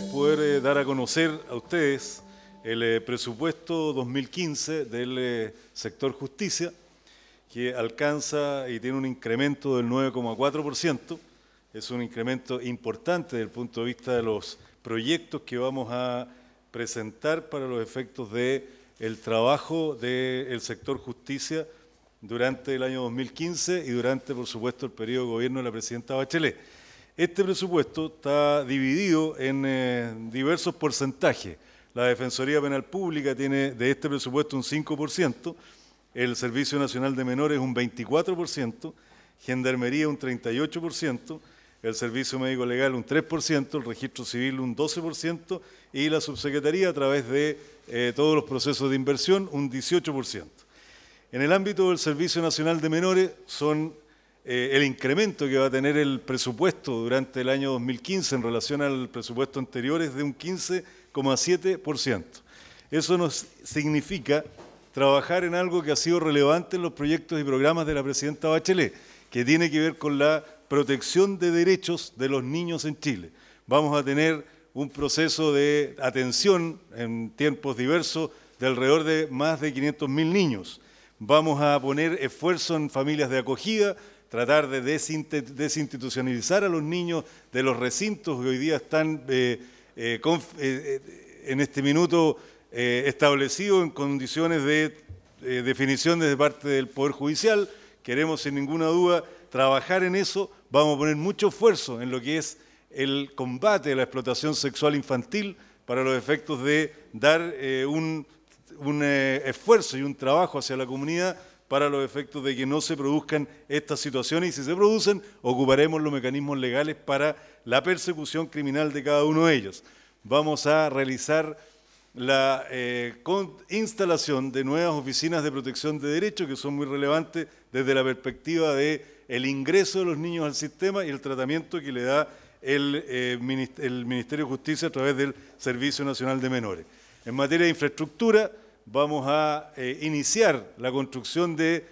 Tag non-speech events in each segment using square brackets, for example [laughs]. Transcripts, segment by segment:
poder eh, dar a conocer a ustedes el eh, presupuesto 2015 del eh, sector justicia, que alcanza y tiene un incremento del 9,4%. Es un incremento importante desde el punto de vista de los proyectos que vamos a presentar para los efectos del el trabajo del sector justicia durante el año 2015 y durante, por supuesto, el periodo de gobierno de la presidenta Bachelet. Este presupuesto está dividido en eh, diversos porcentajes. La Defensoría Penal Pública tiene de este presupuesto un 5%, el Servicio Nacional de Menores un 24%, Gendarmería un 38%, el Servicio Médico Legal un 3%, el Registro Civil un 12% y la Subsecretaría a través de eh, todos los procesos de inversión un 18%. En el ámbito del Servicio Nacional de Menores son eh, el incremento que va a tener el presupuesto durante el año 2015 en relación al presupuesto anterior es de un 15,7%. Eso nos significa trabajar en algo que ha sido relevante en los proyectos y programas de la presidenta Bachelet, que tiene que ver con la protección de derechos de los niños en Chile. Vamos a tener un proceso de atención en tiempos diversos de alrededor de más de 500.000 niños. Vamos a poner esfuerzo en familias de acogida, tratar de desinstitucionalizar a los niños de los recintos que hoy día están eh, eh, eh, en este minuto establecidos en condiciones de definición desde parte del Poder Judicial. Queremos sin ninguna duda trabajar en eso, vamos a poner mucho esfuerzo en lo que es el combate a la explotación sexual infantil para los efectos de dar un esfuerzo y un trabajo hacia la comunidad para los efectos de que no se produzcan estas situaciones y si se producen, ocuparemos los mecanismos legales para la persecución criminal de cada uno de ellos. Vamos a realizar la eh, instalación de nuevas oficinas de protección de derechos que son muy relevantes desde la perspectiva de el ingreso de los niños al sistema y el tratamiento que le da el eh, Ministerio de Justicia a través del Servicio Nacional de Menores. En materia de infraestructura, vamos a eh, iniciar la construcción de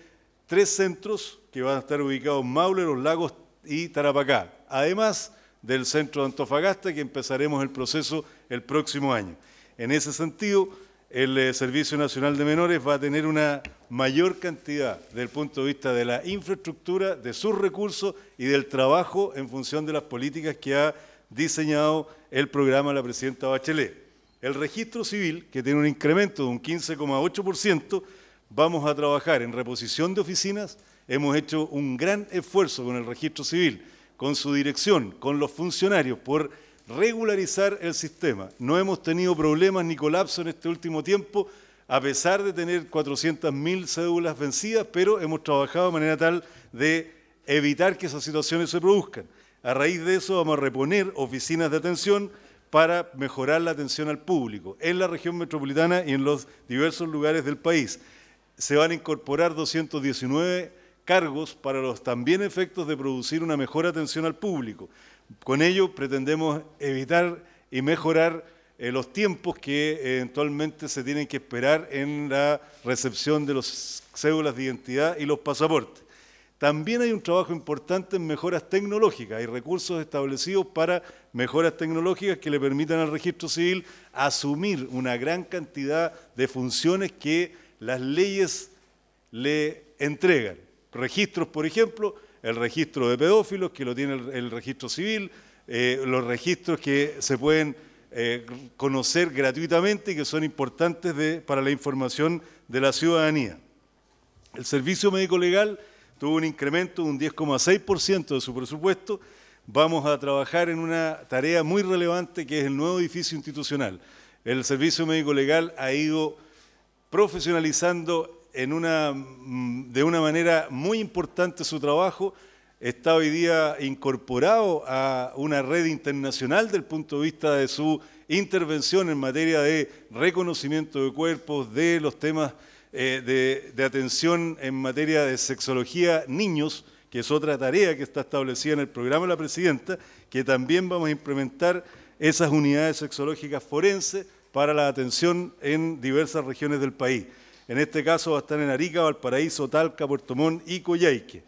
tres centros que van a estar ubicados en Maule, Los Lagos y Tarapacá, además del centro de Antofagasta que empezaremos el proceso el próximo año. En ese sentido, el eh, Servicio Nacional de Menores va a tener una mayor cantidad desde el punto de vista de la infraestructura, de sus recursos y del trabajo en función de las políticas que ha diseñado el programa la presidenta Bachelet el registro civil, que tiene un incremento de un 15,8%, vamos a trabajar en reposición de oficinas. Hemos hecho un gran esfuerzo con el registro civil, con su dirección, con los funcionarios, por regularizar el sistema. No hemos tenido problemas ni colapso en este último tiempo, a pesar de tener 400.000 cédulas vencidas, pero hemos trabajado de manera tal de evitar que esas situaciones se produzcan. A raíz de eso vamos a reponer oficinas de atención, para mejorar la atención al público en la región metropolitana y en los diversos lugares del país. Se van a incorporar 219 cargos para los también efectos de producir una mejor atención al público. Con ello pretendemos evitar y mejorar eh, los tiempos que eh, eventualmente se tienen que esperar en la recepción de las cédulas de identidad y los pasaportes. También hay un trabajo importante en mejoras tecnológicas. Hay recursos establecidos para mejoras tecnológicas que le permitan al registro civil asumir una gran cantidad de funciones que las leyes le entregan. Registros, por ejemplo, el registro de pedófilos que lo tiene el, registro civil, eh, los registros que se pueden eh, conocer gratuitamente y que son importantes para la información de la ciudadanía. El servicio médico legal tuvo un incremento de un 10,6% de su presupuesto. Vamos a trabajar en una tarea muy relevante que es el nuevo edificio institucional. El Servicio Médico Legal ha ido profesionalizando en una, mm, de una manera muy importante su trabajo. Está hoy día incorporado a una red internacional desde el punto de vista de su intervención en materia de reconocimiento de cuerpos, de los temas eh, de, atención en materia de sexología niños, que es otra tarea que está establecida en el programa de la presidenta, que también vamos a implementar esas unidades sexológicas forenses para la atención en diversas regiones del país. En este caso va a estar en Arica, Valparaíso, Talca, Puerto Montt y Coyhaique.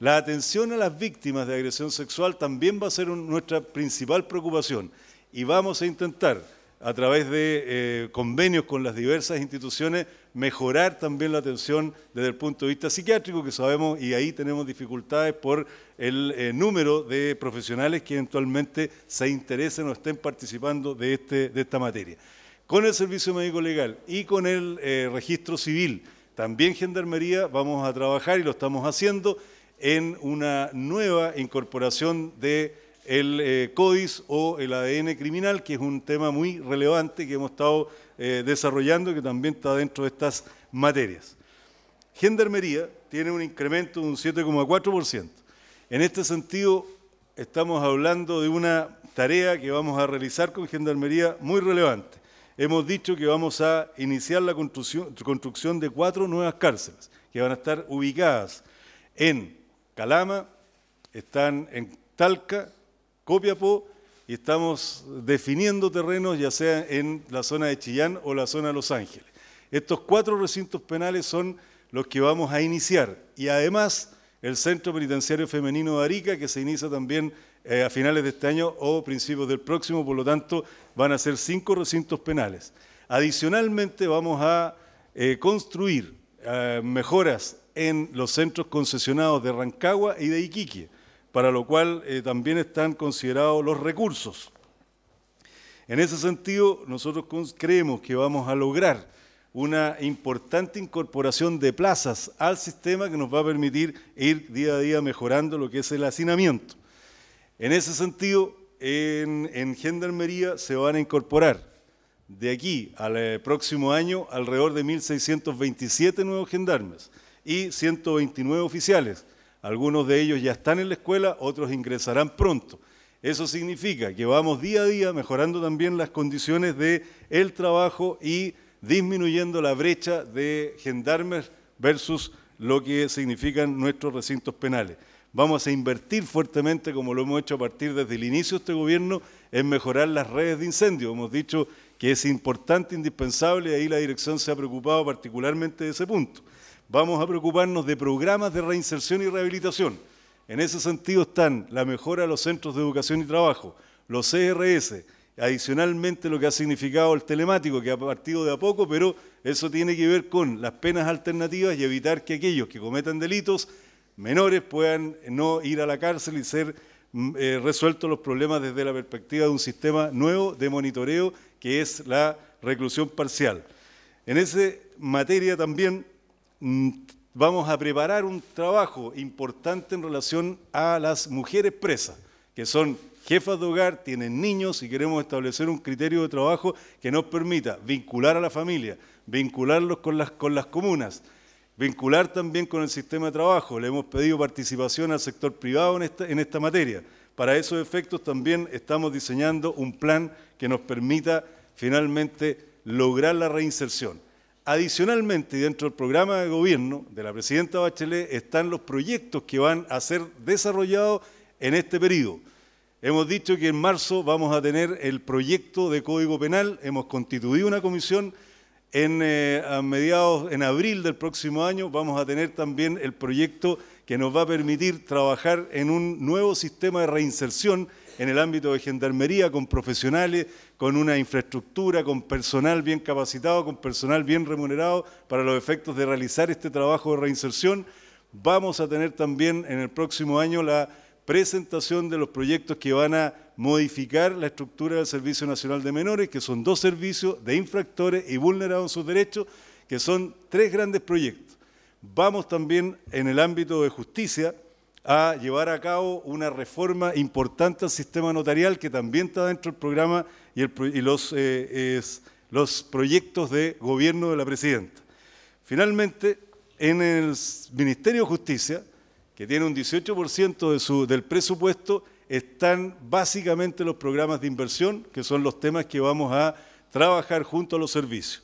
La atención a las víctimas de agresión sexual también va a ser nuestra principal preocupación y vamos a intentar a través de eh, convenios con las diversas instituciones, mejorar también la atención desde el punto de vista psiquiátrico, que sabemos, y ahí tenemos dificultades por el eh, número de profesionales que eventualmente se interesen o estén participando de, este, esta materia. Con el Servicio Médico Legal y con el eh, Registro Civil, también Gendarmería, vamos a trabajar y lo estamos haciendo en una nueva incorporación de el eh, CODIS o el ADN criminal, que es un tema muy relevante que hemos estado eh, desarrollando que también está dentro de estas materias. Gendarmería tiene un incremento de un 7,4%. En este sentido, estamos hablando de una tarea que vamos a realizar con Gendarmería muy relevante. Hemos dicho que vamos a iniciar la construcción de cuatro nuevas cárceles que van a estar ubicadas en Calama, están en Talca, Copiapó y estamos definiendo terrenos ya sea en la zona de Chillán o la zona de Los Ángeles. Estos cuatro recintos penales son los que vamos a iniciar y además el Centro Penitenciario Femenino de Arica que se inicia también eh, a finales de este año o principios del próximo, por lo tanto van a ser cinco recintos penales. Adicionalmente vamos a eh, construir eh, mejoras en los centros concesionados de Rancagua y de Iquique para lo cual eh, también están considerados los recursos. En ese sentido, nosotros creemos que vamos a lograr una importante incorporación de plazas al sistema que nos va a permitir ir día a día mejorando lo que es el hacinamiento. En ese sentido, en, en Gendarmería se van a incorporar de aquí al eh, próximo año alrededor de 1.627 nuevos gendarmes y 129 oficiales, algunos de ellos ya están en la escuela, otros ingresarán pronto. Eso significa que vamos día a día mejorando también las condiciones del el trabajo y disminuyendo la brecha de gendarmes versus lo que significan nuestros recintos penales. Vamos a invertir fuertemente, como lo hemos hecho a partir desde el inicio de este gobierno, en mejorar las redes de incendio. Hemos dicho que es importante, indispensable, y ahí la dirección se ha preocupado particularmente de ese punto vamos a preocuparnos de programas de reinserción y rehabilitación. En ese sentido están la mejora de los centros de educación y trabajo, los CRS, adicionalmente lo que ha significado el telemático, que ha partido de a poco, pero eso tiene que ver con las penas alternativas y evitar que aquellos que cometan delitos menores puedan no ir a la cárcel y ser mm, eh, resueltos los problemas desde la perspectiva de un sistema nuevo de monitoreo que es la reclusión parcial. En esa materia también Mm, vamos a preparar un trabajo importante en relación a las mujeres presas, que son jefas de hogar, tienen niños y queremos establecer un criterio de trabajo que nos permita vincular a la familia, vincularlos con las, comunas, vincular también con el sistema de trabajo. Le hemos pedido participación al sector privado en en esta materia. Para esos efectos también estamos diseñando un plan que nos permita finalmente lograr la reinserción. Adicionalmente, dentro del programa de gobierno de la presidenta Bachelet están los proyectos que van a ser desarrollados en este periodo. Hemos dicho que en marzo vamos a tener el proyecto de Código Penal, hemos constituido una comisión en, eh, mediados, en abril del próximo año vamos a tener también el proyecto que nos va a permitir trabajar en un nuevo sistema de reinserción en el ámbito de gendarmería, con profesionales, con una infraestructura, con personal bien capacitado, con personal bien remunerado para los efectos de realizar este trabajo de reinserción. Vamos a tener también en el próximo año la presentación de los proyectos que van a modificar la estructura del Servicio Nacional de Menores, que son dos servicios de infractores y vulnerados en sus derechos, que son tres grandes proyectos. Vamos también en el ámbito de justicia, a llevar a cabo una reforma importante al sistema notarial que también está dentro del programa y, eh, los, proyectos de gobierno de la presidenta. Finalmente, en el Ministerio de Justicia, que tiene un 18% de del presupuesto, están básicamente los programas de inversión, que son los temas que vamos a trabajar junto a los servicios.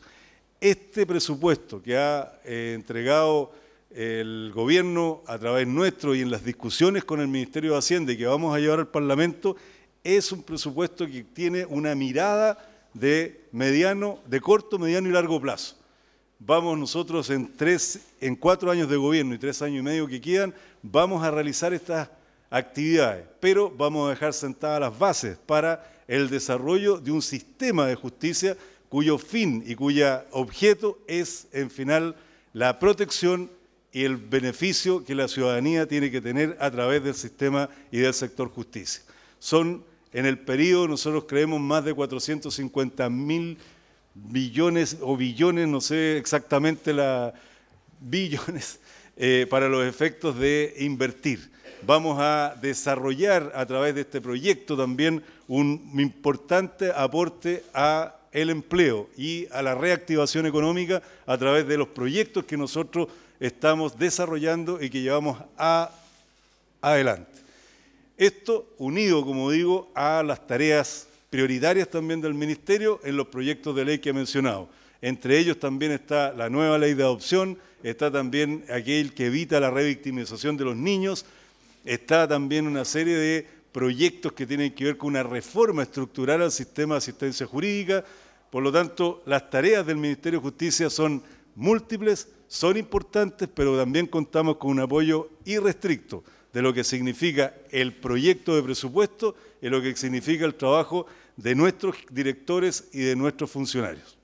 Este presupuesto que ha eh, entregado el gobierno, a través nuestro y en las discusiones con el Ministerio de Hacienda que vamos a llevar al Parlamento, es un presupuesto que tiene una mirada de mediano, de corto, mediano y largo plazo. Vamos nosotros en, tres, en cuatro años de gobierno y tres años y medio que quedan, vamos a realizar estas actividades, pero vamos a dejar sentadas las bases para el desarrollo de un sistema de justicia cuyo fin y cuyo objeto es, en final, la protección y el beneficio que la ciudadanía tiene que tener a través del sistema y del sector justicia. Son, en el periodo, nosotros creemos más de 450 mil billones o billones, no sé exactamente la billones, [laughs] eh, para los efectos de invertir. Vamos a desarrollar a través de este proyecto también un importante aporte a el empleo y a la reactivación económica a través de los proyectos que nosotros estamos desarrollando y que llevamos a, adelante. Esto unido, como digo, a las tareas prioritarias también del Ministerio en los proyectos de ley que he mencionado. Entre ellos también está la nueva ley de adopción, está también aquel que evita la revictimización de los niños, está también una serie de proyectos que tienen que ver con una reforma estructural al sistema de asistencia jurídica. Por lo tanto, las tareas del Ministerio de Justicia son múltiples son importantes, pero también contamos con un apoyo irrestricto de lo que significa el proyecto de presupuesto y lo que significa el trabajo de nuestros directores y de nuestros funcionarios.